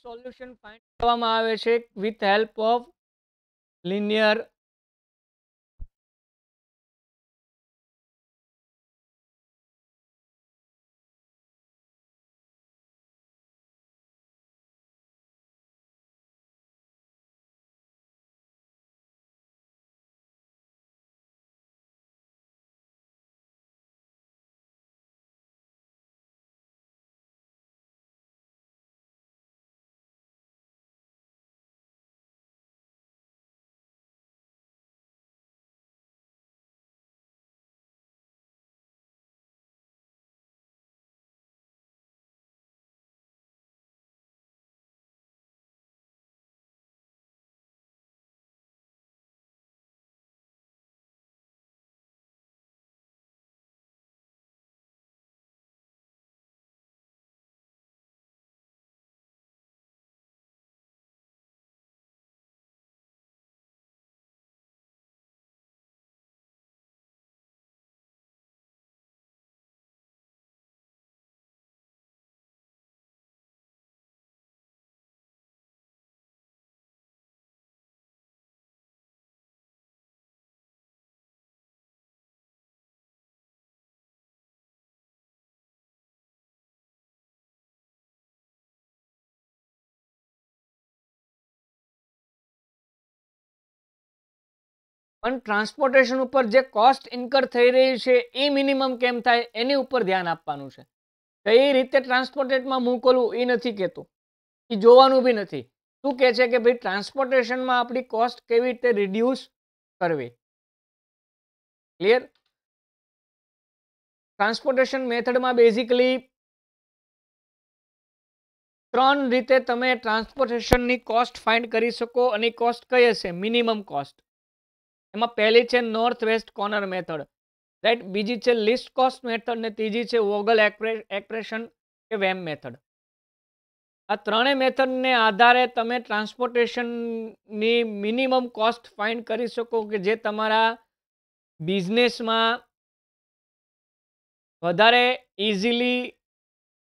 solution find કરવામાં આવે છે વિથ હેલ્પ ઓફ લિનિયર પણ ટ્રાન્સપોર્ટેશન ઉપર જે કોસ્ટ ઇન્કર થઈ રહી છે એ મિનિમમ કેમ થાય એની ઉપર ધ્યાન આપવાનું છે કઈ રીતે ટ્રાન્સપોર્ટેટમાં મોકલવું એ નથી કહેતું એ જોવાનું બી નથી શું કહે છે કે ભાઈ ટ્રાન્સપોર્ટેશનમાં આપણી કોસ્ટ કેવી રીતે રિડ્યુસ કરવી ક્લિયર ટ્રાન્સપોર્ટેશન મેથડમાં બેઝિકલી ત્રણ રીતે તમે ટ્રાન્સપોર્ટેશનની કોસ્ટ ફાઇન્ડ કરી શકો અને કોસ્ટ કઈ હશે મિનિમમ કોસ્ટ એમાં પહેલી છે north west corner method right બીજી છે લિસ્ટ કોસ્ટ મેથડ ને ત્રીજી છે વોગલ એક્પ્રેશન કે વેમ મેથડ આ ત્રણેય મેથડને આધારે તમે ટ્રાન્સપોર્ટેશનની મિનિમમ કોસ્ટ ફાઇન્ડ કરી શકો કે જે તમારા બિઝનેસમાં વધારે ઇઝીલી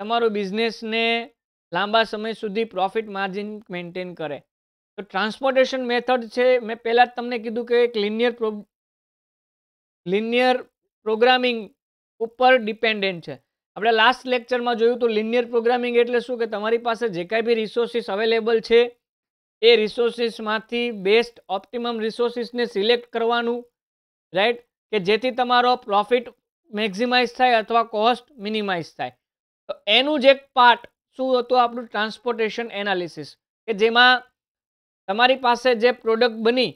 તમારો બિઝનેસને લાંબા સમય સુધી પ્રોફિટ માર્જિન મેન્ટેન કરે તો ટ્રાન્સપોર્ટેશન મેથડ છે મેં પહેલાં જ તમને કીધું કે એક લિનિયર પ્રો લિનિયર પ્રોગ્રામિંગ ઉપર ડિપેન્ડન્ટ છે આપણે લાસ્ટ લેક્ચરમાં જોયું તો લિનિયર પ્રોગ્રામિંગ એટલે શું કે તમારી પાસે જે કાંઈ બી રિસોર્સિસ અવેલેબલ છે એ રિસોર્સિસમાંથી બેસ્ટ ઓપ્ટિમમ રિસોર્સિસને સિલેક્ટ કરવાનું રાઈટ કે જેથી તમારો પ્રોફિટ મેક્ઝિમાઇઝ થાય અથવા કોસ્ટ મિનિમાઇઝ થાય તો એનું જ એક પાર્ટ શું હતું આપણું ટ્રાન્સપોર્ટેશન એનાલિસિસ કે જેમાં તમારી પાસે જે પ્રોડક્ટ બની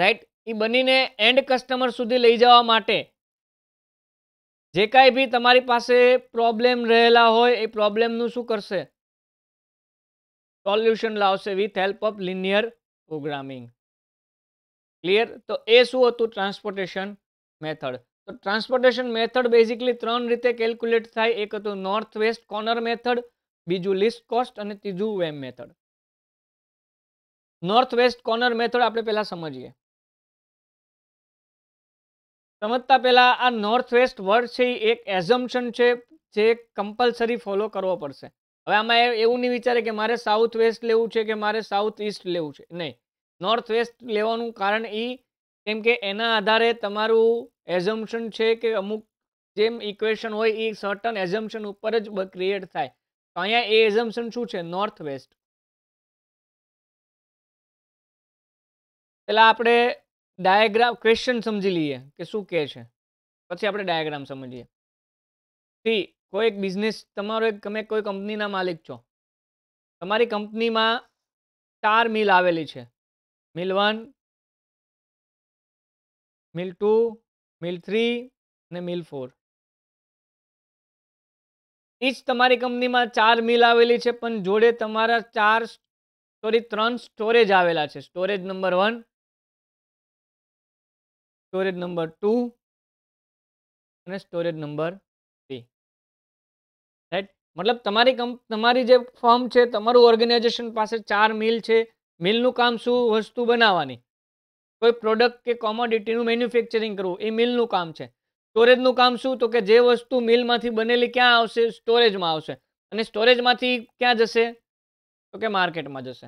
રાઈટ એ બનીને એન્ડ કસ્ટમર સુધી લઈ જવા માટે જે કાંઈ બી તમારી પાસે પ્રોબ્લેમ રહેલા હોય એ પ્રોબ્લેમનું શું કરશે સોલ્યુશન લાવશે with help of linear programming clear તો એ શું હતું ટ્રાન્સપોર્ટેશન મેથડ તો ટ્રાન્સપોર્ટેશન મેથડ બેઝિકલી ત્રણ રીતે કેલ્ક્યુલેટ થાય એક હતું નોર્થ વેસ્ટ કોર્નર મેથડ બીજું લિસ્ટ કોસ્ટ અને ત્રીજું VAM method north west corner method આપણે પહેલાં સમજીએ સમજતા પહેલાં આ નોર્થ વેસ્ટ વર્ડ છે એ એક એઝમ્પશન છે જે કમ્પલસરી ફોલો કરવો પડશે હવે આમાં એવું નહીં વિચારે કે મારે સાઉથ વેસ્ટ લેવું છે કે મારે સાઉથ ઇસ્ટ લેવું છે નહીં નોર્થ વેસ્ટ લેવાનું કારણ એ કેમ કે એના આધારે તમારું એઝમ્પશન છે કે અમુક જેમ ઇક્વેશન હોય એ સર્ટન એઝમ્પશન ઉપર જ ક્રિએટ થાય તો અહીંયા એ એઝમ્પશન શું છે નોર્થ વેસ્ટ પહેલાં આપણે ડાયાગ્રામ ક્વેશ્ચન સમજી લઈએ કે શું કહે છે પછી આપણે ડાયાગ્રામ સમજીએ સી કોઈ એક બિઝનેસ તમારો એક તમે કોઈ કંપનીના માલિક છો તમારી કંપનીમાં ચાર મિલ આવેલી છે mill one mill two mill three ને મિલ ફોર જ તમારી કંપનીમાં ચાર મિલ આવેલી છે પણ જોડે તમારા ચાર સોરી ત્રણ સ્ટોરેજ આવેલા છે storage number one storage number two અને સ્ટોરેજ નંબર થ્રી રાઈટ મતલબ તમારી કંપ તમારી જે ફોર્મ છે તમારું ઓર્ગેનાઇઝેશન પાસે ચાર મિલ છે મિલનું કામ શું વસ્તુ બનાવવાની કોઈ પ્રોડક્ટ કે કોમોડિટીનું મેન્યુફેક્ચરિંગ કરવું એ મિલનું કામ છે સ્ટોરેજનું કામ શું તો કે જે વસ્તુ મિલમાંથી બનેલી ક્યાં આવશે સ્ટોરેજમાં આવશે અને સ્ટોરેજમાંથી ક્યાં જશે તો કે માર્કેટમાં જશે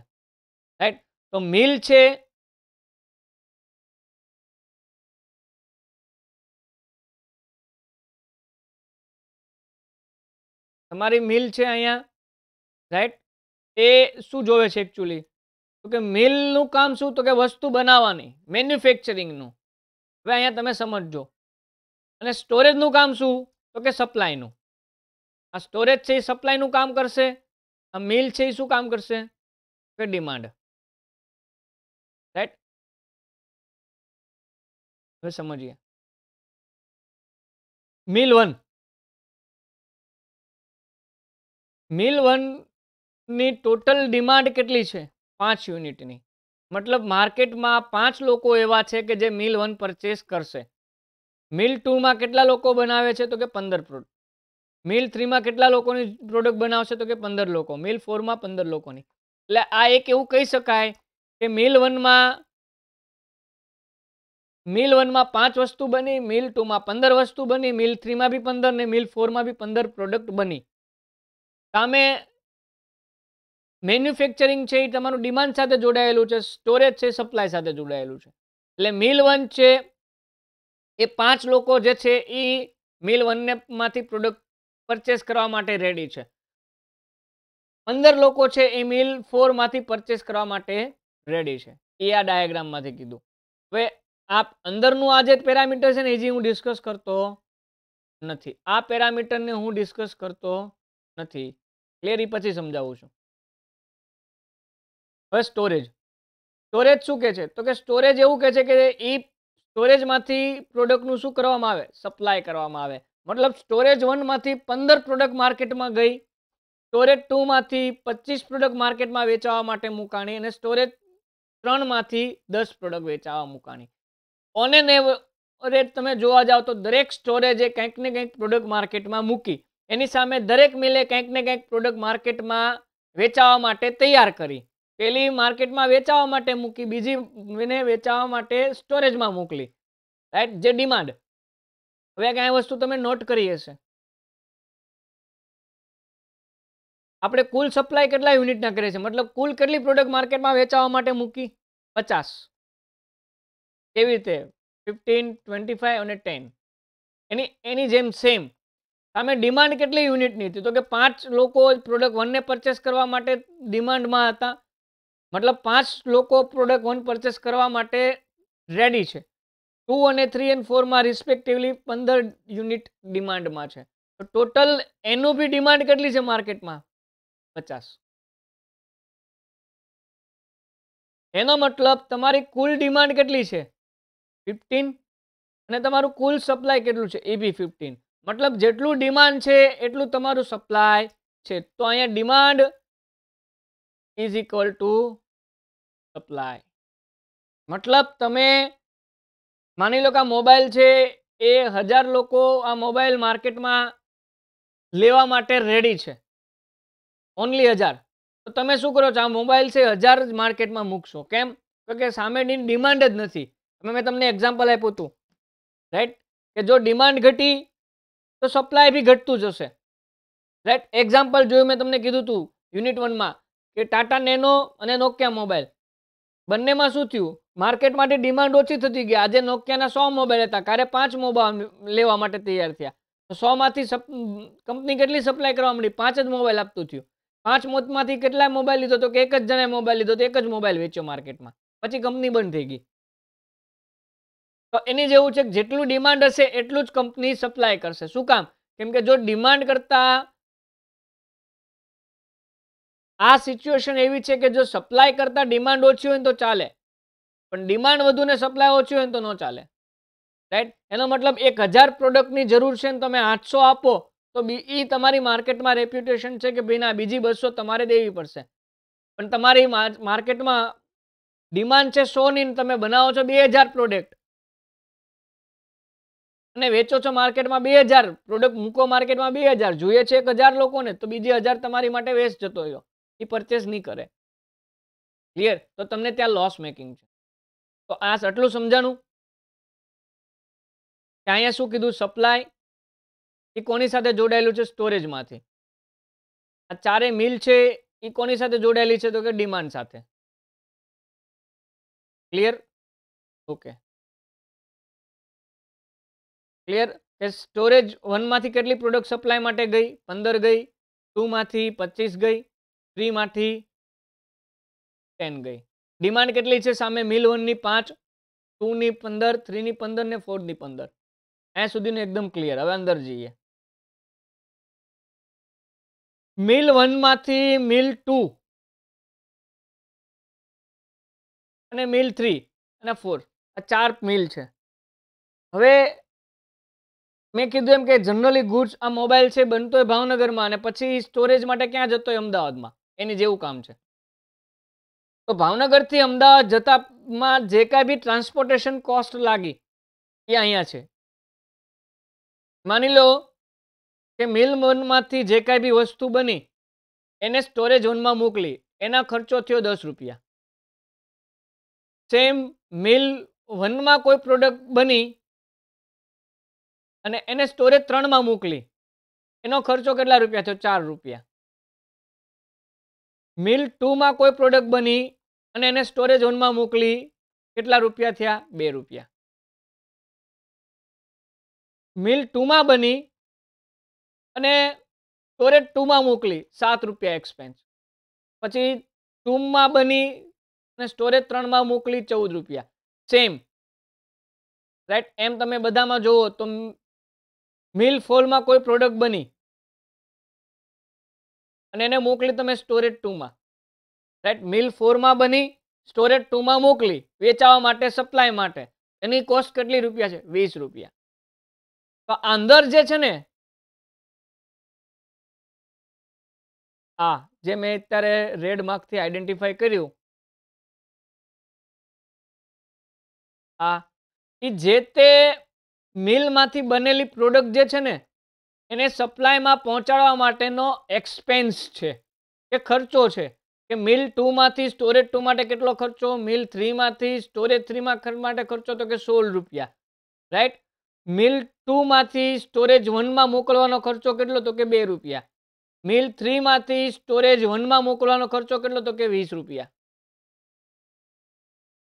રાઈટ તો મિલ છે તમારી મિલ છે અહીંયા રાઈટ એ શું જોવે છે એકચ્યુઅલી તો કે મિલનું કામ શું તો કે વસ્તુ બનાવવાની મેન્યુફેક્ચરિંગનું હવે અહીંયા તમે સમજજો અને સ્ટોરેજનું કામ શું તો કે સપ્લાયનું આ સ્ટોરેજ છે એ સપ્લાયનું કામ કરશે આ મિલ છે એ શું કામ કરશે કે ડિમાન્ડ રાઈટ હવે સમજીએ મિલ વન મિલ વનની ટોટલ ડિમાન્ડ કેટલી છે પાંચ યુનિટની મતલબ માર્કેટમાં પાંચ લોકો એવા છે કે જે મિલ વન પરચેસ કરશે મિલ ટુમાં કેટલા લોકો બનાવે છે તો કે પંદર પ્રોડક્ટ મિલ થ્રીમાં કેટલા લોકોની પ્રોડક્ટ બનાવશે તો કે પંદર લોકો મિલ ફોરમાં પંદર લોકોની એટલે આ એક એવું કહી શકાય કે મિલ વનમાં મિલ વનમાં પાંચ વસ્તુ બની મિલ ટુમાં પંદર વસ્તુ બની મિલ થ્રીમાં બી પંદર ને મિલ ફોરમાં બી પંદર પ્રોડક્ટ બની સામે મેન્યુફેક્ચરિંગ છે એ તમારું ડિમાન્ડ સાથે જોડાયેલું છે સ્ટોરેજ છે સપ્લાય સાથે જોડાયેલું છે એટલે મિલ વન છે એ પાંચ લોકો જે છે એ મિલ વનમાંથી પ્રોડક્ટ પરચેસ કરવા માટે રેડી છે પંદર લોકો છે એ મિલ ફોરમાંથી પરચેસ કરવા માટે રેડી છે એ આ ડાયાગ્રામમાંથી કીધું હવે આ અંદરનું આ જે પેરામીટર છે ને એ જે હું ડિસ્કસ કરતો નથી આ પેરામીટરને હું ડિસ્કસ કરતો નથી ક્લિયર એ પછી સમજાવું છું હવે સ્ટોરેજ સ્ટોરેજ શું કહે છે તો કે સ્ટોરેજ એવું કહે છે કે એ સ્ટોરેજમાંથી પ્રોડક્ટનું શું કરવામાં આવે સપ્લાય કરવામાં આવે મતલબ સ્ટોરેજ વનમાંથી પંદર પ્રોડક્ટ માર્કેટમાં ગઈ સ્ટોરેજ ટુમાંથી પચીસ પ્રોડક્ટ માર્કેટમાં વેચાવા માટે મૂકાણી અને સ્ટોરેજ ત્રણમાંથી દસ પ્રોડક્ટ વેચાવા મૂકાણી ઓન એન રેટ તમે જોવા જાઓ તો દરેક સ્ટોરેજે કંઈક ને કંઈક પ્રોડક્ટ માર્કેટમાં મૂકી એની સામે દરેક મિલે કંઈક ને કંઈક પ્રોડક્ટ માર્કેટમાં વેચાવા માટે તૈયાર કરી પેલી માર્કેટમાં વેચાવા માટે મૂકી બીજી મિને વેચાવા માટે સ્ટોરેજમાં મોકલી રાઈટ જે ડિમાન્ડ હવે કાંઈ વસ્તુ તમે નોટ કરી હશે આપણે કુલ સપ્લાય કેટલા યુનિટના કરીએ છીએ મતલબ કુલ કેટલી પ્રોડક્ટ માર્કેટમાં વેચાવા માટે મૂકી પચાસ કેવી રીતે ફિફ્ટીન ટ્વેન્ટી ફાઈવ અને ટેન એની એની જેમ સેમ સામે ડિમાન્ડ કેટલી યુનિટની હતી તો કે પાંચ લોકો પ્રોડક્ટ વનને પરચેસ કરવા માટે ડિમાન્ડમાં હતા મતલબ પાંચ લોકો પ્રોડક્ટ વન પરચેસ કરવા માટે રેડી છે ટુ અને થ્રી એન્ડ ફોરમાં રિસ્પેક્ટિવલી પંદર યુનિટ ડિમાન્ડમાં છે તો ટોટલ એનું બી ડિમાન્ડ કેટલી છે માર્કેટમાં પચાસ એનો મતલબ તમારી કુલ ડિમાન્ડ કેટલી છે ફિફ્ટીન અને તમારું કુલ સપ્લાય કેટલું છે એબી ફિફ્ટીન મતલબ જેટલું ડિમાન્ડ છે એટલું તમારું સપ્લાય છે તો અહીંયા demand is equal to supply મતલબ તમે માની લો કે આ મોબાઈલ છે એ હજાર લોકો આ મોબાઈલ માર્કેટમાં લેવા માટે રેડી છે ઓનલી હજાર તો તમે શું કરો છો આ મોબાઈલ છે હજાર જ માર્કેટમાં મૂકશો કેમ તો કે સામેની ડિમાન્ડ જ નથી મેં તમને એક્ઝામ્પલ આપ્યું હતું રાઈટ કે જો ડિમાન્ડ ઘટી તો સપ્લાય બી ઘટતું જશે રાઈટ એક્ઝામ્પલ જોયું મેં તમને કીધું હતું યુનિટ વનમાં કે ટાટા નેનો અને નોકિયા મોબાઈલ બંનેમાં શું થયું માર્કેટ માટે ડિમાન્ડ ઓછી થતી ગઈ આજે નોકિયાના સો મોબાઈલ હતા ક્યારે પાંચ મોબાઈલ લેવા માટે તૈયાર થયા તો સોમાંથી સપ કંપની કેટલી સપ્લાય કરવા મળી પાંચ જ મોબાઈલ આપતું થયું પાંચ મોતમાંથી કેટલા મોબાઈલ લીધો તો કે એક જ જણાએ મોબાઈલ લીધો તો એક જ મોબાઈલ વેચ્યો માર્કેટમાં પછી કંપની બંધ થઈ ગઈ તો એની જેવું છે કે જેટલું ડિમાન્ડ હશે એટલું જ કંપની સપ્લાય કરશે શું કામ કેમ કે જો ડિમાન્ડ કરતાં આ સિચ્યુએશન એવી છે કે જો સપ્લાય કરતાં ડિમાન્ડ ઓછી હોય તો ચાલે પણ ડિમાન્ડ વધુ ને સપ્લાય ઓછી હોય તો ન ચાલે રાઈટ એનો મતલબ એક હજાર પ્રોડક્ટની જરૂર છે ને તમે આઠસો આપો તો એ તમારી માર્કેટમાં રેપ્યુટેશન છે કે ભાઈ બીજી બસો તમારે દેવી પડશે પણ તમારી માર્કેટમાં ડિમાન્ડ છે સો સોની તમે બનાવો છો બે હજાર પ્રોડક્ટ અને વેચો છો માર્કેટમાં બે હજાર પ્રોડક્ટ મૂકો માર્કેટમાં બે હજાર જોઈએ છે એક હજાર લોકોને તો બીજે હજાર તમારી માટે વેસ્ટ જતો રહ્યો એ પરચેસ નહીં કરે ક્લિયર તો તમને ત્યાં લોસ મેકિંગ છે તો આ આટલું સમજાણું કે અહીંયા શું કીધું સપ્લાય એ કોની સાથે જોડાયેલું છે સ્ટોરેજમાંથી આ ચારે મિલ છે એ કોની સાથે જોડાયેલી છે તો કે ડિમાન્ડ સાથે ક્લિયર ઓકે ક્લિયર કે સ્ટોરેજ વનમાંથી કેટલી પ્રોડક્ટ સપ્લાય માટે ગઈ પંદર ગઈ ટુમાંથી પચીસ ગઈ થ્રીમાંથી ટેન ગઈ ડિમાન્ડ કેટલી છે સામે મિલ વનની પાંચ ટુની પંદર થ્રીની પંદર ને ફોરની પંદર અહીંયા સુધીનું એકદમ ક્લિયર હવે અંદર જઈએ મિલ વનમાંથી મિલ ટુ અને મિલ થ્રી અને ફોર આ ચાર મિલ છે હવે મેં કીધું એમ કે જનરલી ગુડ્સ આ મોબાઈલ છે બનતો હોય ભાવનગરમાં અને પછી સ્ટોરેજ માટે ક્યાં જતો હોય અમદાવાદમાં એની જેવું કામ છે તો ભાવનગરથી અમદાવાદ જતામાં જે કાંઈ બી ટ્રાન્સપોર્ટેશન કોસ્ટ લાગી એ અહીંયા છે માની લો કે મિલ મનમાંથી જે કાંઈ બી વસ્તુ બની એને સ્ટોરેજ ઝોનમાં મોકલી એના ખર્ચો થયો દસ રૂપિયા સેમ મિલ વનમાં કોઈ પ્રોડક્ટ બની અને એને સ્ટોરેજ ત્રણમાં મોકલી એનો ખર્ચો કેટલા રૂપિયા થયો ચાર રૂપિયા મિલ ટુમાં કોઈ પ્રોડક્ટ બની અને એને સ્ટોરેજ ઓનમાં મોકલી કેટલા રૂપિયા થયા બે રૂપિયા મિલ ટુમાં બની અને સ્ટોરેજ ટુમાં મોકલી સાત રૂપિયા એક્સપેન્સ પછી ટુમાં બની અને સ્ટોરેજ ત્રણમાં મોકલી ચૌદ રૂપિયા સેમ રાઈટ એમ તમે બધામાં જુઓ તો મિલ ફોલમાં કોઈ પ્રોડક્ટ બની અને એને મોકલી તમે સ્ટોરેજ ટુમાં રાઈટ મિલ ફોરમાં બની સ્ટોરેજ ટુમાં મોકલી વેચાવા માટે સપ્લાય માટે એની કોસ્ટ કેટલી રૂપિયા છે વીસ રૂપિયા તો અંદર જે છે ને આ જે મેં અત્યારે રેડ માર્કથી આઈડેન્ટિફાઈ કર્યું હા એ જે તે મિલમાંથી બનેલી પ્રોડક્ટ જે છે ને એને સપ્લાયમાં પહોંચાડવા માટેનો એક્સપેન્સ છે કે ખર્ચો છે કે મિલ ટુમાંથી સ્ટોરેજ ટુ માટે કેટલો ખર્ચો મિલ થ્રીમાંથી સ્ટોરેજ થ્રીમાં માટે ખર્ચો તો કે સોળ રૂપિયા રાઈટ મિલ ટુમાંથી સ્ટોરેજ વનમાં મોકલવાનો ખર્ચો કેટલો તો કે બે રૂપિયા મિલ થ્રીમાંથી સ્ટોરેજ વનમાં મોકલવાનો ખર્ચો કેટલો તો કે વીસ રૂપિયા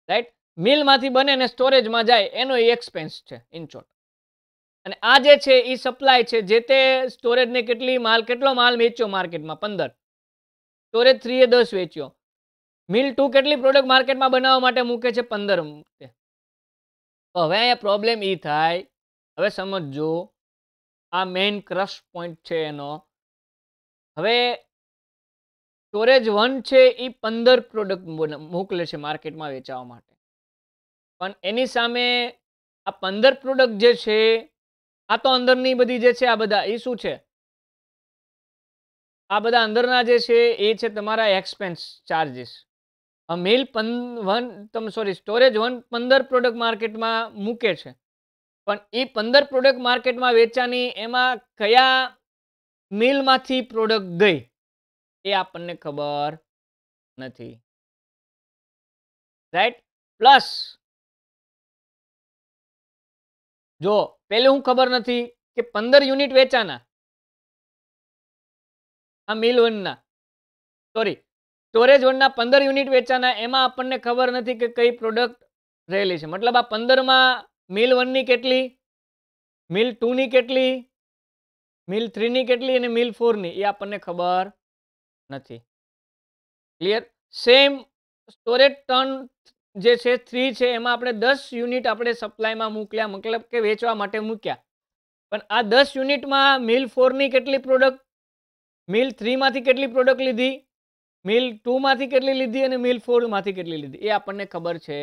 રાઈટ મિલમાંથી બને ને સ્ટોરેજમાં જાય એનો એ એક્સપેન્સ છે ઇન શોર્ટ અને આ જે છે એ સપ્લાય છે જે તે સ્ટોરેજને કેટલી માલ કેટલો માલ વેચ્યો માર્કેટમાં પંદર સ્ટોરેજ થ્રીએ દસ વેચ્યો મિલ ટુ કેટલી પ્રોડક્ટ માર્કેટમાં બનાવવા માટે મૂકે છે પંદર મૂકે તો હવે અહીંયા પ્રોબ્લેમ એ થાય હવે સમજો આ મેઇન ક્રશ પોઈન્ટ છે એનો હવે સ્ટોરેજ વન છે એ પંદર પ્રોડક્ટ મોકલે છે માર્કેટમાં વેચાવા માટે પણ એની સામે આ પંદર પ્રોડક્ટ જે છે આ તો અંદરની બધી જે છે આ બધા એ શું છે આ બધા અંદરના જે છે એ છે તમારા એક્સપેન્સ ચાર્જીસ મેલ પન વન તમ સોરી સ્ટોરેજ વન પંદર પ્રોડક્ટ માર્કેટમાં મૂકે છે પણ એ પંદર પ્રોડક્ટ માર્કેટમાં વેચાની એમાં કયા મિલમાંથી પ્રોડક્ટ ગઈ એ આપણને ખબર નથી રાઈટ પ્લસ જો પેલે હું ખબર નથી કે પંદર યુનિટ વેચાના આ મિલ વનના સોરી સ્ટોરેજ વનના પંદર યુનિટ વેચાના એમાં આપણને ખબર નથી કે કઈ પ્રોડક્ટ રહેલી છે મતલબ આ પંદરમાં મિલ વનની કેટલી મિલ ટુની કેટલી મિલ થ્રીની કેટલી અને મિલ ફોરની એ આપણને ખબર નથી ક્લિયર સેમ સ્ટોરેજ ટર્ન જે છે થ્રી છે એમાં આપણે દસ યુનિટ આપણે સપ્લાયમાં મોકલ્યા મતલબ કે વેચવા માટે મૂક્યા પણ આ દસ યુનિટમાં મિલ ફોરની કેટલી પ્રોડક્ટ મિલ થ્રીમાંથી કેટલી પ્રોડક્ટ લીધી મિલ ટુમાંથી કેટલી લીધી અને મિલ ફોરમાંથી કેટલી લીધી એ આપણને ખબર છે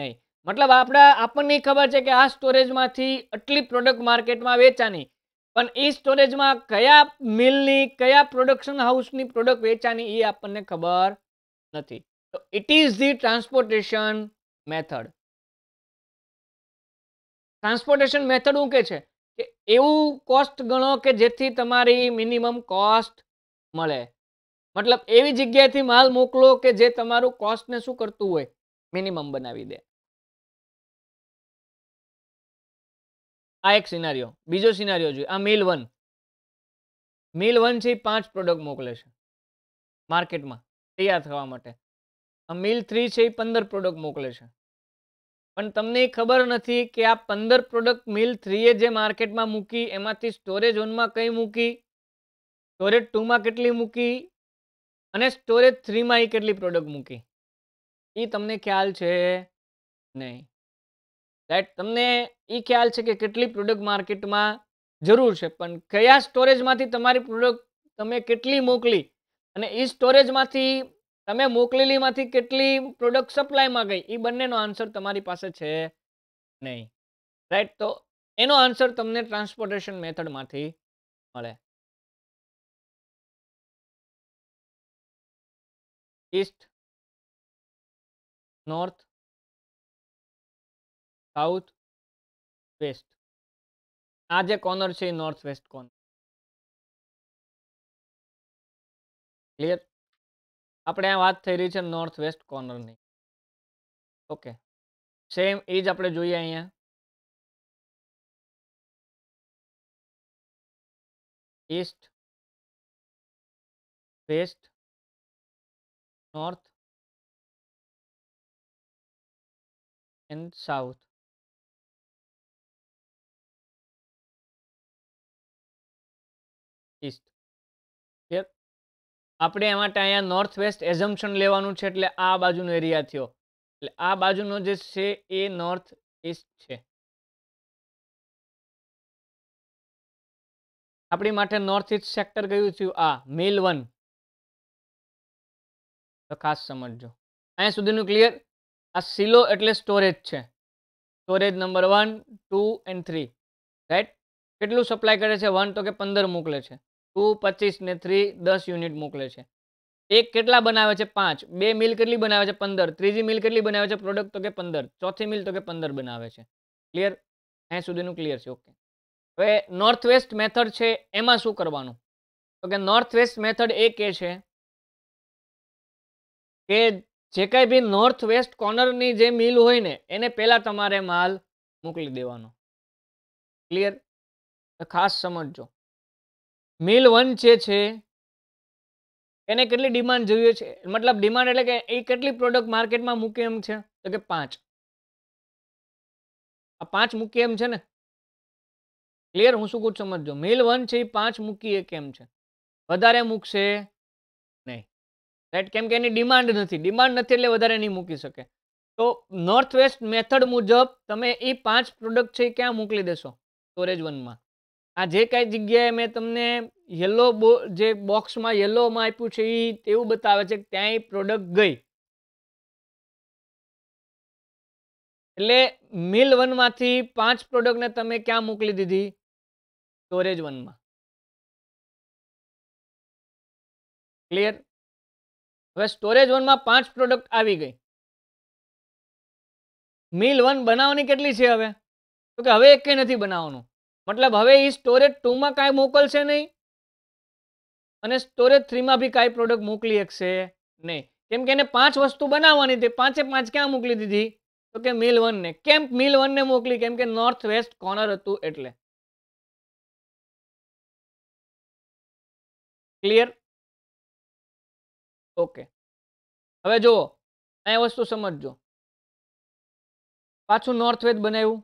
નહીં મતલબ આપણા આપણને ખબર છે કે આ સ્ટોરેજમાંથી આટલી પ્રોડક્ટ માર્કેટમાં વેચાની પણ એ સ્ટોરેજમાં કયા મિલની કયા પ્રોડક્શન હાઉસની પ્રોડક્ટ વેચાની એ આપણને ખબર નથી તો it is the transportation method transportation method શું કે છે કે એવું કોસ્ટ ગણો કે જેથી તમારી મિનિમમ કોસ્ટ મળે મતલબ એવી જગ્યાએથી માલ મોકલો કે જે તમારું કોસ્ટને શું કરતું હોય મિનિમમ બનાવી દે આ એક સિનારીઓ બીજો સિનારીઓ જોઈએ આ મિલ વન મિલ વન છે પાંચ પ્રોડક્ટ મોકલે છે માર્કેટમાં તૈયાર થવા માટે આ મિલ થ્રી છે એ પંદર પ્રોડક્ટ મોકલે છે પણ તમને ખબર નથી કે આ પંદર પ્રોડક્ટ મિલ થ્રીએ જે માર્કેટમાં મૂકી એમાંથી સ્ટોરેજ વનમાં કઈ મૂકી સ્ટોરેજ ટુમાં કેટલી મૂકી અને સ્ટોરેજ થ્રીમાં એ કેટલી પ્રોડક્ટ મૂકી એ તમને ખ્યાલ છે નહીં રાઈટ તમને એ ખ્યાલ છે કે કેટલી પ્રોડક્ટ માર્કેટમાં જરૂર છે પણ કયા સ્ટોરેજમાંથી તમારી પ્રોડક્ટ તમે કેટલી મોકલી અને એ સ્ટોરેજમાંથી તમે મોકલેલીમાંથી કેટલી પ્રોડક્ટ સપ્લાયમાં ગઈ એ બંનેનો આન્સર તમારી પાસે છે નહીં રાઈટ તો એનો આન્સર તમને ટ્રાન્સપોર્ટેશન મેથડમાંથી મળે ઈસ્ટ નોર્થ સાઉથ વેસ્ટ આ જે કોર્નર છે એ નોર્થ વેસ્ટ કોર્નર ક્લિયર આપણે આ વાત થઈ રહી છે નોર્થ-વેસ્ટ કોર્નરની ઓકે સેમ એજ આપણે જોઈએ અહીંયા east west north and south આપણે એમાં અહીંયા નોર્થ વેસ્ટ એઝમ્પશન લેવાનું છે એટલે આ બાજુનો એરિયા થયો એટલે આ બાજુનો જે છે એ નોર્થ ઈસ્ટ છે આપણી માટે નોર્થ ઈસ્ટ સેક્ટર કયું થયું આ મેલ વન તો ખાસ સમજજો અહીંયા સુધીનું ક્લિયર આ સિલો એટલે સ્ટોરેજ છે storage number one two and three right કેટલું સપ્લાય કરે છે વન તો કે પંદર મોકલે છે ટુ પચીસ ને થ્રી દસ યુનિટ મોકલે છે એક કેટલા બનાવે છે પાંચ બે મિલ કેટલી બનાવે છે પંદર ત્રીજી મિલ કેટલી બનાવે છે પ્રોડક્ટ તો કે પંદર ચોથી મિલ તો કે પંદર બનાવે છે ક્લિયર અહીંયા સુધીનું ક્લિયર છે ઓકે હવે નોર્થ વેસ્ટ મેથડ છે એમાં શું કરવાનું તો કે નોર્થ વેસ્ટ મેથડ એ કે છે કે જે કાંઈ બી નોર્થ વેસ્ટ કોર્નરની જે મિલ હોય ને એને પહેલાં તમારે માલ મોકલી દેવાનો ક્લિયર ખાસ સમજજો મિલ વન જે છે એને કેટલી ડિમાન્ડ જોઈએ છે મતલબ ડિમાન્ડ એટલે કે એ કેટલી પ્રોડક્ટ માર્કેટમાં મૂકી એમ છે તો કે પાંચ આ પાંચ મૂકી એમ છે ને ક્લિયર હું શું કહું સમજો મિલ વન છે એ પાંચ મૂકી એક એમ છે વધારે મૂકશે નહીં રાઈટ કેમ કે એની ડિમાન્ડ નથી ડિમાન્ડ નથી એટલે વધારે નહીં મૂકી શકે તો નોર્થ વેસ્ટ મેથડ મુજબ તમે એ પાંચ પ્રોડક્ટ છે એ ક્યાં મોકલી દેશો સ્ટોરેજ વનમાં આ જે કાંઈ જગ્યાએ મેં તમને યલો બો જે બોક્સમાં યલોમાં આપ્યું છે એ એવું બતાવે છે કે ત્યાંય પ્રોડક્ટ ગઈ એટલે મિલ વનમાંથી પાંચ પ્રોડક્ટને તમે ક્યાં મોકલી દીધી સ્ટોરેજ વનમાં ક્લિયર હવે સ્ટોરેજ વનમાં પાંચ પ્રોડક્ટ આવી ગઈ મિલ વન બનાવવાની કેટલી છે હવે તો કે હવે એક કંઈ નથી બનાવવાનું મતલબ હવે એ સ્ટોરેજ ટુમાં કાંઈ મોકલશે નહીં અને સ્ટોરેજ થ્રીમાં બી કાંઈ પ્રોડક્ટ મોકલી શકશે નહીં કેમ કે એને પાંચ વસ્તુ બનાવવાની હતી પાંચે પાંચ ક્યાં મોકલી દીધી તો કે મિલ વનને કેમ મિલ વનને મોકલી કેમ કે નોર્થ વેસ્ટ કોર્નર હતું એટલે ક્લિયર ઓકે હવે જુઓ આ વસ્તુ સમજજો પાછું નોર્થ વેસ્ટ બનાવ્યું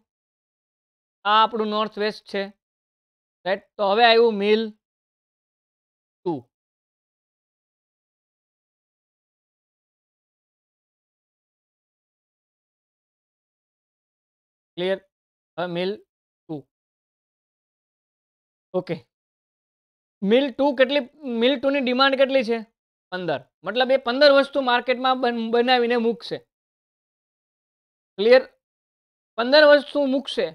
આ આપણું નોર્થ વેસ્ટ છે રાઈટ તો હવે આવ્યું mill two clear uh, mill two okay mill two કેટલી મિલ ટુની ડિમાન્ડ કેટલી છે પંદર મતલબ એ પંદર વસ્તુ માર્કેટમાં બનાવીને મૂકશે ક્લિયર પંદર વસ્તુ મૂકશે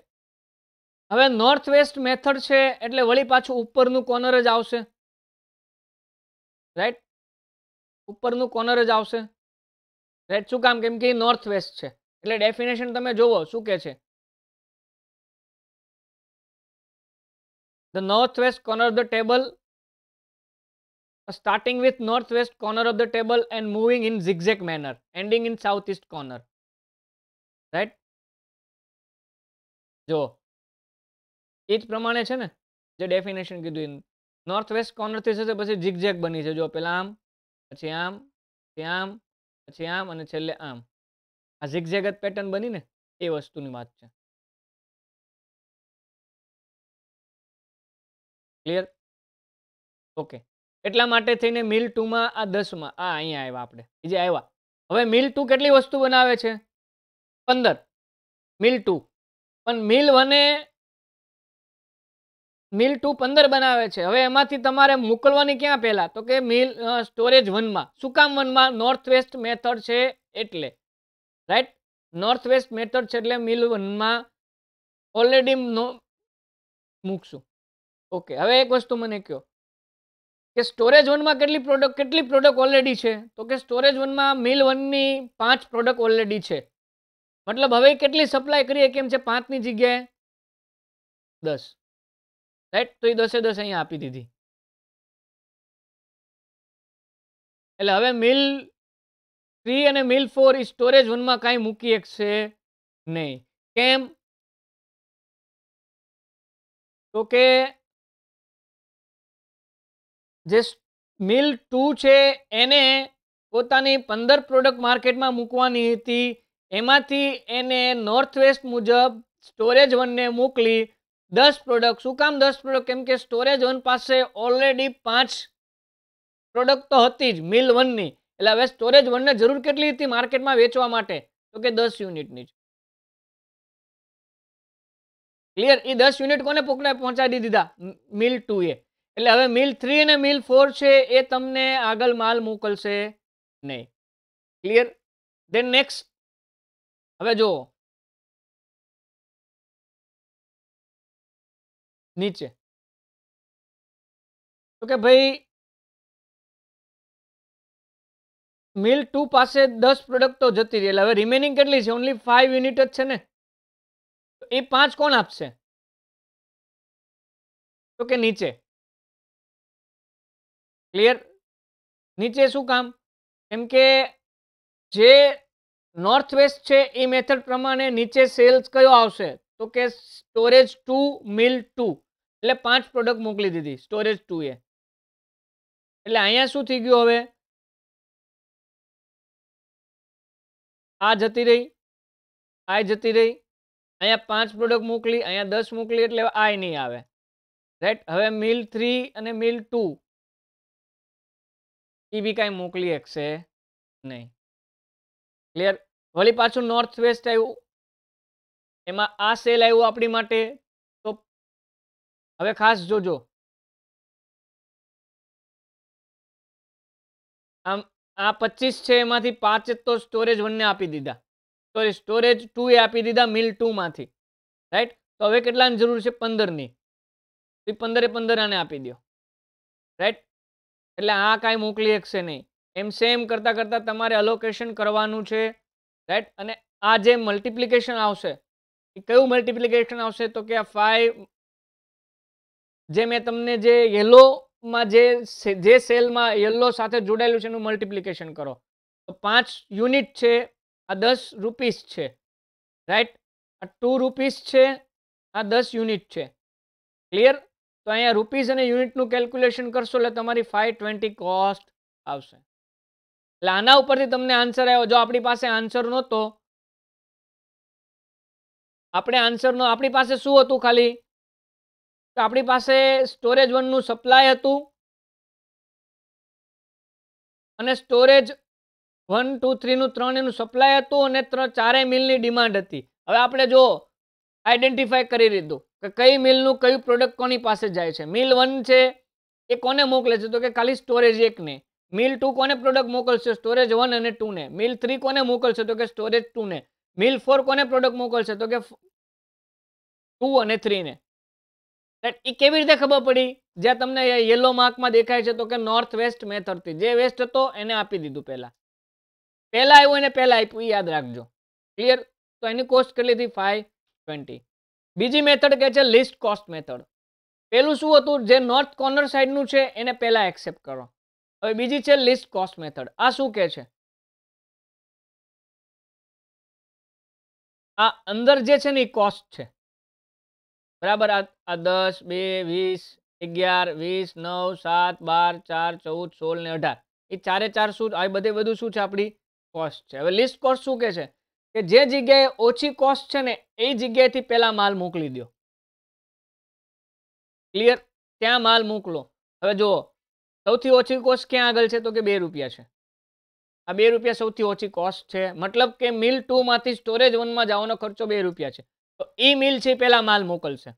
હવે નોર્થ વેસ્ટ મેથડ છે એટલે વળી પાછું ઉપરનું કોર્નર જ આવશે राइट ऊपर नु कॉर्नरज આવશે રાઈટ શું કામ કેમ કે નોર્થવેસ્ટ છે એટલે ડેફિનેશન તમે જોવો શું કહે છે the northwest corner of the table starting with northwest corner of the table and moving in ิก zigzag manner ending in south east corner right જો ઈચ પ્રમાણે છે ને જે ડેફિનેશન કીધું નોર્થ વેસ્ટ કોર્નરથી છે પછી ઝીકઝેક બની છે જો પેલા આમ પછી આમ પછી આમ પછી આમ અને છેલ્લે આમ આ ઝીકઝેક જ પેટર્ન બની ને એ વસ્તુની વાત છે ક્લિયર ઓકે એટલા માટે થઈને મિલ ટુમાં આ દસમાં આ અહીંયા આવ્યા આપણે બીજે આવ્યા હવે મિલ ટુ કેટલી વસ્તુ બનાવે છે પંદર મિલ ટુ પણ મિલ વને મિલ ટુ પંદર બનાવે છે હવે એમાંથી તમારે મોકલવાની ક્યાં પહેલાં તો કે મિલ સ્ટોરેજ વનમાં સુકામ વનમાં નોર્થ વેસ્ટ મેથડ છે એટલે રાઈટ નોર્થ વેસ્ટ મેથડ છે એટલે મિલ વનમાં ઓલરેડી મૂકશું ઓકે હવે એક વસ્તુ મને કહો કે સ્ટોરેજ વનમાં કેટલી પ્રોડક્ટ કેટલી પ્રોડક્ટ ઓલરેડી છે તો કે સ્ટોરેજ વનમાં મિલ વનની પાંચ પ્રોડક્ટ ઓલરેડી છે મતલબ હવે કેટલી સપ્લાય કરીએ કેમ છે પાંચની જગ્યાએ દસ રાઈટ તો એ દસે દસ અહીંયા આપી દીધી એટલે હવે મિલ થ્રી અને મિલ ફોર એ સ્ટોરેજ વનમાં કાંઈ મૂકી શકશે નહીં કેમ તો કે જે મિલ ટુ છે એને પોતાની પંદર પ્રોડક્ટ માર્કેટમાં મૂકવાની હતી એમાંથી એને નોર્થ વેસ્ટ મુજબ સ્ટોરેજ વનને મોકલી દસ પ્રોડક્ટ શું કામ દસ પ્રોડક્ટ કેમ કે સ્ટોરેજ વન પાસે ઓલરેડી પાંચ પ્રોડક્ટ તો હતી જ મિલ વનની એટલે હવે સ્ટોરેજ વનને જરૂર કેટલી હતી માર્કેટમાં વેચવા માટે તો કે દસ યુનિટની જ ક્લિયર એ દસ યુનિટ કોને પોકડે પહોંચાડી દીધા મિલ ટુ એ એટલે હવે મિલ થ્રી અને મિલ ફોર છે એ તમને આગળ માલ મોકલશે નહીં ક્લિયર ધેન નેક્સ્ટ હવે જુઓ नीचे तो के भाई मिल 2 પાસે 10 પ્રોડક્ટ તો જતી રહેલ હવે રીમેનિંગ કેટલી છે ઓન્લી 5 યુનિટ જ છે ને તો એ પાંચ કોણ આવશે તો કે નીચે ક્લિયર નીચે શું કામ કેમ કે જે નોર્થવેસ્ટ છે એ મેથડ પ્રમાણે નીચે સેલ્સ કયો આવશે તો કે સ્ટોરેજ 2 મિલ 2 એટલે પાંચ પ્રોડક્ટ મોકલી દીધી સ્ટોરેજ ટુ એ એટલે અહીંયા શું થઈ ગયું હવે આ જતી રહી આ જતી રહી અહીંયા પાંચ પ્રોડક્ટ મોકલી અહીંયા દસ મોકલી એટલે આ નહીં આવે રાઈટ હવે મિલ થ્રી અને મિલ ટુ એ બી કાંઈ મોકલી શકશે નહીં ક્લિયર વળી પાછું નોર્થ વેસ્ટ આવ્યું એમાં આ સેલ આવ્યું આપણી માટે હવે ખાસ જોજો આમ આ પચીસ છે એમાંથી પાંચ તો સ્ટોરેજ વનને આપી દીધા સોરી સ્ટોરેજ ટુ એ આપી દીધા મિલ ટુમાંથી રાઈટ તો હવે કેટલાની જરૂર છે પંદરની એ પંદરે પંદર આને આપી દો રાઈટ એટલે આ કાંઈ મોકલી શકશે નહીં એમ સેમ કરતાં કરતાં તમારે અલોકેશન કરવાનું છે રાઈટ અને આ જે મલ્ટિપ્લિકેશન આવશે એ કયું મલ્ટિપ્લિકેશન આવશે તો કે આ ફાઈવ જે મેં તમને જે યલોમાં જે જે સેલમાં યલો સાથે જોડાયેલું છે એનું મલ્ટિપ્લિકેશન કરો તો પાંચ યુનિટ છે આ દસ રૂપીસ છે રાઈટ આ ટુ રૂપીસ છે આ દસ યુનિટ છે ક્લિયર તો અહીંયા રૂપીસ અને યુનિટનું કેલ્ક્યુલેશન કરશો એટલે તમારી ફાઈવ ટ્વેન્ટી કોસ્ટ આવશે એટલે આના ઉપરથી તમને આન્સર આવ્યો જો આપણી પાસે આન્સર નહોતો આપણે આન્સરનો આપણી પાસે શું હતું ખાલી તો આપણી પાસે સ્ટોરેજ વનનું સપ્લાય હતું અને સ્ટોરેજ વન ટુ થ્રીનું ત્રણ એનું સપ્લાય હતું અને ત્રણ ચારેય મિલની ડિમાન્ડ હતી હવે આપણે જો આઈડેન્ટિફાય કરી લીધું કે કઈ મિલનું કયું પ્રોડક્ટ કોની પાસે જાય છે મિલ વન છે એ કોને મોકલે છે તો કે ખાલી સ્ટોરેજ એકને મિલ ટુ કોને પ્રોડક્ટ મોકલશે સ્ટોરેજ વન અને ટુને મિલ થ્રી કોને મોકલશે તો કે સ્ટોરેજ ટુને મિલ ફોર કોને પ્રોડક્ટ મોકલશે તો કે ટુ અને થ્રીને એ કેવી રીતે ખબર પડી જ્યાં તમને યલો માર્કમાં દેખાય છે તો કે નોર્થ વેસ્ટ મેથડથી જે વેસ્ટ હતો એને આપી દીધું પહેલાં પહેલાં આવ્યું એને પહેલાં આપ્યું એ યાદ રાખજો ક્લિયર તો એની કોસ્ટ કેટલી હતી ફાઈવ ટ્વેન્ટી બીજી મેથડ કે છે લિસ્ટ કોસ્ટ મેથડ પહેલું શું હતું જે નોર્થ કોર્નર સાઈડનું છે એને પહેલાં એક્સેપ્ટ કરો હવે બીજી છે લિસ્ટ કોસ્ટ મેથડ આ શું કહે છે આ અંદર જે છે ને એ કોસ્ટ છે બરાબર આ દસ બે વીસ અગિયાર વીસ નવ સાત બાર ચાર ચૌદ સોળ ને અઢાર એ ચારે ચાર શું આ બધે બધું શું છે આપણી કોસ્ટ છે હવે લિસ્ટ કોસ્ટ શું કે છે કે જે જગ્યાએ ઓછી કોસ્ટ છે ને એ જગ્યાએથી પહેલાં માલ મોકલી દો ક્લિયર ત્યાં માલ મોકલો હવે જુઓ સૌથી ઓછી કોસ્ટ ક્યાં આગળ છે તો કે બે રૂપિયા છે આ બે રૂપિયા સૌથી ઓછી કોસ્ટ છે મતલબ કે મિલ ટુમાંથી સ્ટોરેજ વનમાં જવાનો ખર્ચો બે રૂપિયા છે તો ઈ મિલ છે પહેલા માલ મોકલશે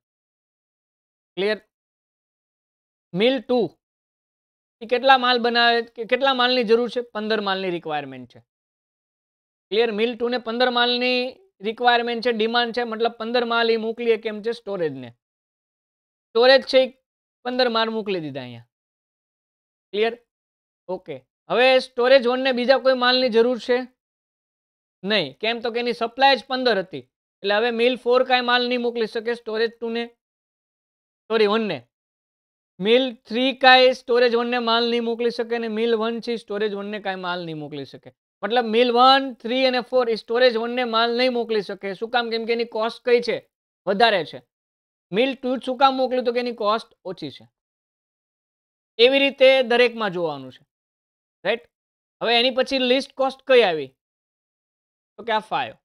ક્લિયર મિલ ટુ એ કેટલા માલ બનાવે કે કેટલા માલની જરૂર છે પંદર માલની રિક્વાયરમેન્ટ છે ક્લિયર મિલ ટુને પંદર માલની રિક્વાયરમેન્ટ છે ડિમાન્ડ છે મતલબ પંદર માલ એ મોકલીએ કેમ છે સ્ટોરેજને સ્ટોરેજ છે પંદર માલ મોકલી દીધા અહીંયા ક્લિયર ઓકે હવે સ્ટોરેજ વનને બીજા કોઈ માલની જરૂર છે નહીં કેમ તો કે એની સપ્લાય જ પંદર હતી એટલે હવે મિલ ફોર કાંઈ માલ નહીં મોકલી શકે સ્ટોરેજ ટુને સોરી વનને મિલ થ્રી કાંઈ સ્ટોરેજ વનને માલ નહીં મોકલી શકે અને મિલ વન છે સ્ટોરેજ વનને કાંઈ માલ નહીં મોકલી શકે મતલબ મિલ વન થ્રી અને ફોર સ્ટોરેજ વનને માલ નહીં મોકલી શકે શું કામ કેમ કે એની કોસ્ટ કઈ છે વધારે છે મિલ ટુ શું કામ મોકલ્યું તો કે એની કોસ્ટ ઓછી છે એવી રીતે દરેકમાં જોવાનું છે રાઈટ હવે એની પછી લિસ્ટ કોસ્ટ કઈ આવી તો કે આ ફાઈવ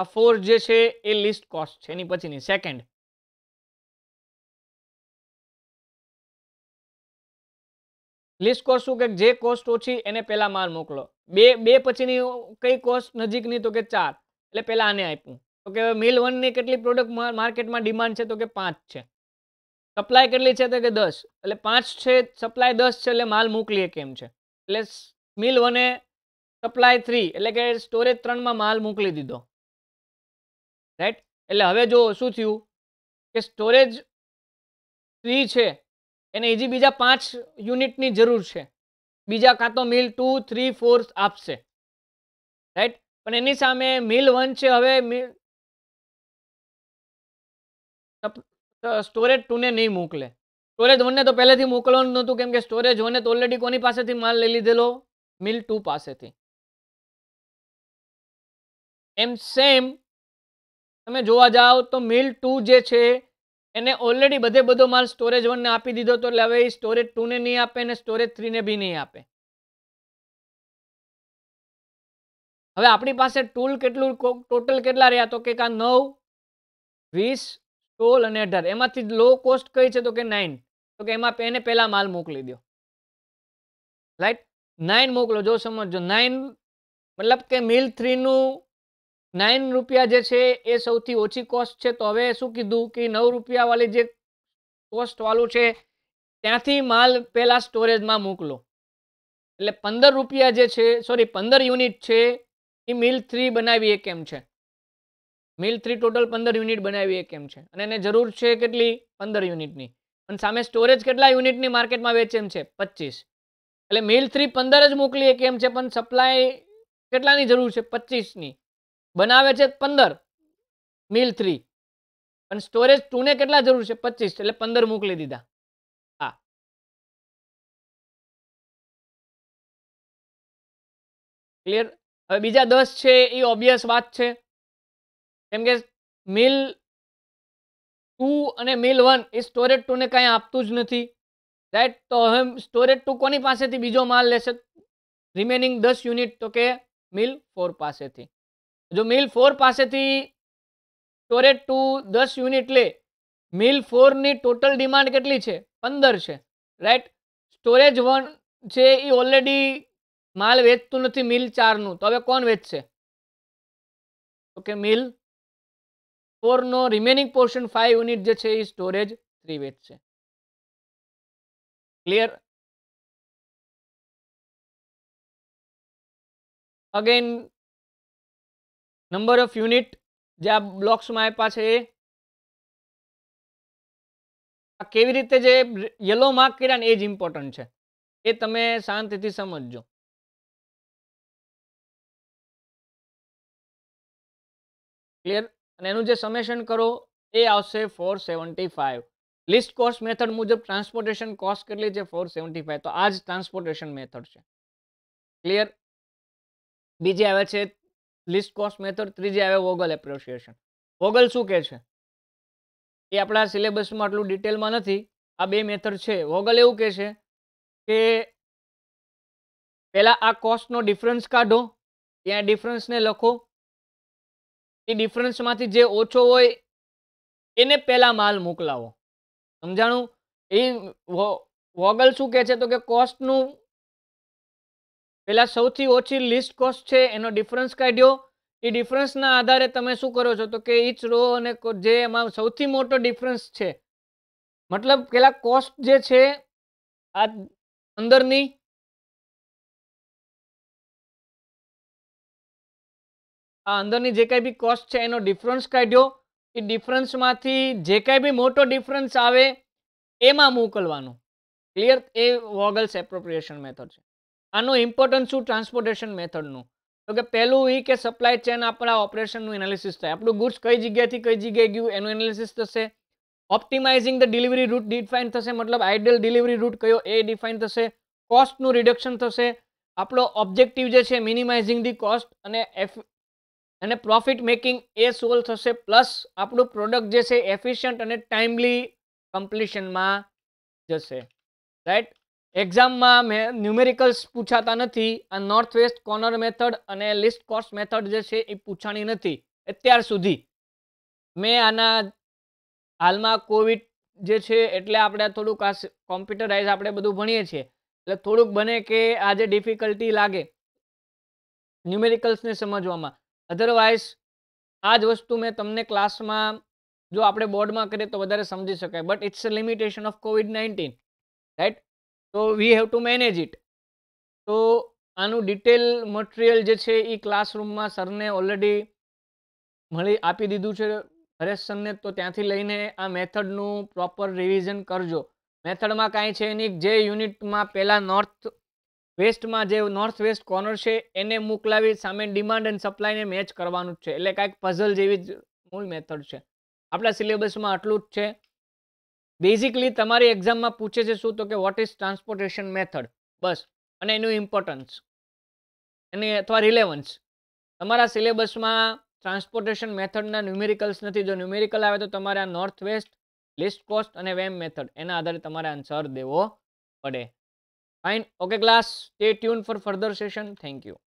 આ ફોર જે છે એ લિસ્ટ કોસ્ટ છે એની પછીની સેકન્ડ લિસ્ટ કોસ્ટ શું કે જે કોસ્ટ ઓછી એને પહેલા માલ મોકલો બે બે પછીની કઈ કોસ્ટ નજીકની તો કે ચાર એટલે પહેલા આને આપ્યું તો કે મિલ વનની કેટલી પ્રોડક્ટ માર્કેટમાં ડિમાન્ડ છે તો કે પાંચ છે સપ્લાય કેટલી છે તો કે દસ એટલે પાંચ છે સપ્લાય દસ છે એટલે માલ મોકલીએ કેમ છે એટલે મિલ વને સપ્લાય થ્રી એટલે કે સ્ટોરેજ ત્રણમાં માલ મોકલી દીધો રાઈટ એટલે હવે જો શું થયું કે સ્ટોરેજ થ્રી છે એને હજી બીજા પાંચ યુનિટની જરૂર છે બીજા કાં તો મિલ ટુ થ્રી ફોર આપશે રાઈટ પણ એની સામે મિલ વન છે હવે મિલ સ્ટોરેજ ટુને નહીં મોકલે સ્ટોરેજ વનને તો પહેલેથી મોકલવાનું નહોતું કેમ કે સ્ટોરેજ વને તો ઓલરેડી કોની પાસેથી માલ લઈ લીધેલો મિલ ટુ પાસેથી એમ સેમ તમે જોવા જાઓ તો મિલ ટુ જે છે એને ઓલરેડી બધે બધો માલ સ્ટોરેજ વનને આપી દીધો તો એટલે હવે એ સ્ટોરેજ ટુને નહીં આપે અને સ્ટોરેજ થ્રીને બી નહીં આપે હવે આપણી પાસે ટૂલ કેટલું ટોટલ કેટલા રહ્યા તો કે આ નવ વીસ સોળ અને અઢાર એમાંથી લો કોસ્ટ કઈ છે તો કે નાઇન તો કે એમાં એને પહેલાં માલ મોકલી દો રાઈટ નાઇન મોકલો જો સમજો નાઇન મતલબ કે મિલ થ્રીનું નાઇન રૂપિયા જે છે એ સૌથી ઓછી કોસ્ટ છે તો હવે શું કીધું કે નવ રૂપિયાવાળી જે કોસ્ટવાળું છે ત્યાંથી માલ પહેલાં સ્ટોરેજમાં મોકલો એટલે પંદર રૂપિયા જે છે સોરી પંદર યુનિટ છે એ મિલ થ્રી બનાવીએ કેમ છે મિલ થ્રી ટોટલ પંદર યુનિટ બનાવીએ કેમ છે અને એને જરૂર છે કેટલી પંદર યુનિટની પણ સામે સ્ટોરેજ કેટલા યુનિટની માર્કેટમાં એમ છે પચીસ એટલે મિલ થ્રી પંદર જ મોકલીએ કેમ છે પણ સપ્લાય કેટલાની જરૂર છે પચીસની બનાવે છે પંદર મિલ થ્રી અને સ્ટોરેજ ટુને કેટલા જરૂર છે પચીસ એટલે પંદર મોકલી દીધા હા ક્લિયર હવે બીજા દસ છે એ ઓબ્વિયસ વાત છે કેમ કે મિલ ટુ અને મિલ વન એ સ્ટોરેજ ટુને કાંઈ આપતું જ નથી રાઈટ તો હવે સ્ટોરેજ ટુ કોની પાસેથી બીજો માલ લેશે રિમેનિંગ દસ યુનિટ તો કે મિલ ફોર પાસેથી જો મિલ ફોર પાસેથી સ્ટોરેજ ટુ દસ યુનિટ લે મિલ ફોરની ટોટલ ડિમાન્ડ કેટલી છે પંદર છે રાઈટ સ્ટોરેજ વન છે એ ઓલરેડી માલ વેચતું નથી મિલ ચારનું તો હવે કોણ વેચશે ઓકે મિલ ફોરનો રિમેનિંગ પોર્શન ફાઈવ યુનિટ જે છે એ સ્ટોરેજ થ્રી વેચશે clear again number of unit જે આ બ્લોક્સમાં આપ્યા છે એ કેવી રીતે જે યલો માર્ક કર્યા ને એ જ ઇમ્પોર્ટન્ટ છે એ તમે શાંતિથી સમજજો ક્લિયર અને એનું જે સમેશન કરો એ આવશે four seventy five least cost method મુજબ ટ્રાન્સપોર્ટેશન કોસ્ટ કેટલી છે ફોર સેવન્ટી ફાઇવ તો આ જ ટ્રાન્સપોર્ટેશન મેથડ છે ક્લિયર બીજી આવે છે લિસ્ટ કોસ્ટ મેથડ ત્રીજી આવે વોગલ એપ્રિસિએશન વોગલ શું કહે છે એ આપણા સિલેબસમાં આટલું ડિટેલમાં નથી આ બે મેથડ છે વોગલ એવું કહે છે કે પહેલાં આ કોસ્ટનો ડિફરન્સ કાઢો ત્યાં ડિફરન્સને લખો એ ડિફરન્સમાંથી જે ઓછો હોય એને પહેલાં માલ મોકલાવો સમજાણું એ વોગલ શું કહે છે તો કે કોસ્ટનું પહેલાં સૌથી ઓછી લિસ્ટ કોસ્ટ છે એનો ડિફરન્સ કાઢ્યો એ ડિફરન્સના આધારે તમે શું કરો છો તો કે ઈચ રો અને જે એમાં સૌથી મોટો ડિફરન્સ છે મતલબ પેલા કોસ્ટ જે છે આ અંદરની આ અંદરની જે કાંઈ બી કોસ્ટ છે એનો ડિફરન્સ કાઢ્યો એ ડિફરન્સમાંથી જે કાંઈ બી મોટો ડિફરન્સ આવે એમાં મોકલવાનો ક્લિયર એ વોગલ્સ એપ્રોપ્રિએશન મેથડ છે આનું ઇમ્પોર્ટન્સ શું ટ્રાન્સપોર્ટેશન મેથડનું તો કે પહેલું એ કે સપ્લાય ચેન આપણા ઓપરેશનનું એનાલિસિસ થાય આપણું ગુડ્સ કઈ જગ્યાથી કઈ જગ્યાએ ગયું એનું એનાલિસિસ થશે optimising the delivery route define થશે મતલબ આઈડિયલ ડિલિવરી રૂટ કયો એ ડિફાઇન થશે કોસ્ટનું રિડક્શન થશે આપણો ઓબ્જેક્ટિવ જે છે મિનિમાઇઝિંગ ધી કોસ્ટ અને એફ અને પ્રોફિટ મેકિંગ એ સોલ્વ થશે પ્લસ આપણું પ્રોડક્ટ જે છે એફિશિયન્ટ અને ટાઈમલી કમ્પ્લીશનમાં જશે રાઈટ એક્ઝામમાં મેં ન્યુમેરિકલ્સ પૂછાતા નથી આ નોર્થ વેસ્ટ કોર્નર મેથડ અને લિસ્ટ કોર્સ મેથડ જે છે એ પૂછાણી નથી અત્યાર સુધી મેં આના હાલમાં કોવિડ જે છે એટલે આપણે થોડુંક આ કોમ્પ્યુટરાઇઝ આપણે બધું ભણીએ છીએ એટલે થોડુંક બને કે આજે ડિફિકલ્ટી લાગે ન્યુમેરિકલ્સને સમજવામાં અધરવાઇઝ આ જ વસ્તુ મેં તમને ક્લાસમાં જો આપણે બોર્ડમાં કરીએ તો વધારે સમજી શકાય but it's a limitation of COVID nineteen right તો we have to manage it તો આનું ડિટેલ મટીરિયલ જે છે એ ક્લાસરૂમમાં સરને ઓલરેડી મળી આપી દીધું છે હરેશ સરને તો ત્યાંથી લઈને આ મેથડનું પ્રોપર રિવિઝન કરજો મેથડમાં કાંઈ છે એની જે યુનિટમાં પહેલાં નોર્થ વેસ્ટમાં જે નોર્થ વેસ્ટ કોર્નર છે એને મોકલાવી સામે ડિમાન્ડ એન્ડ સપ્લાયને મેચ કરવાનું જ છે એટલે કાંઈક પઝલ જેવી જ મૂળ મેથડ છે આપણા સિલેબસમાં આટલું જ છે બેઝિકલી તમારી એક્ઝામમાં પૂછે છે શું તો કે વોટ ઇઝ ટ્રાન્સપોર્ટેશન મેથડ બસ અને એનું ઇમ્પોર્ટન્સ એની અથવા રિલેવન્સ તમારા સિલેબસમાં ટ્રાન્સપોર્ટેશન મેથડના ન્યુમેરિકલ્સ નથી જો ન્યુમેરિકલ આવે તો તમારે આ નોર્થ વેસ્ટ લિસ્ટ કોસ્ટ અને વેમ મેથડ એના આધારે તમારે આન્સર દેવો પડે fine okay class stay tune for further session thank you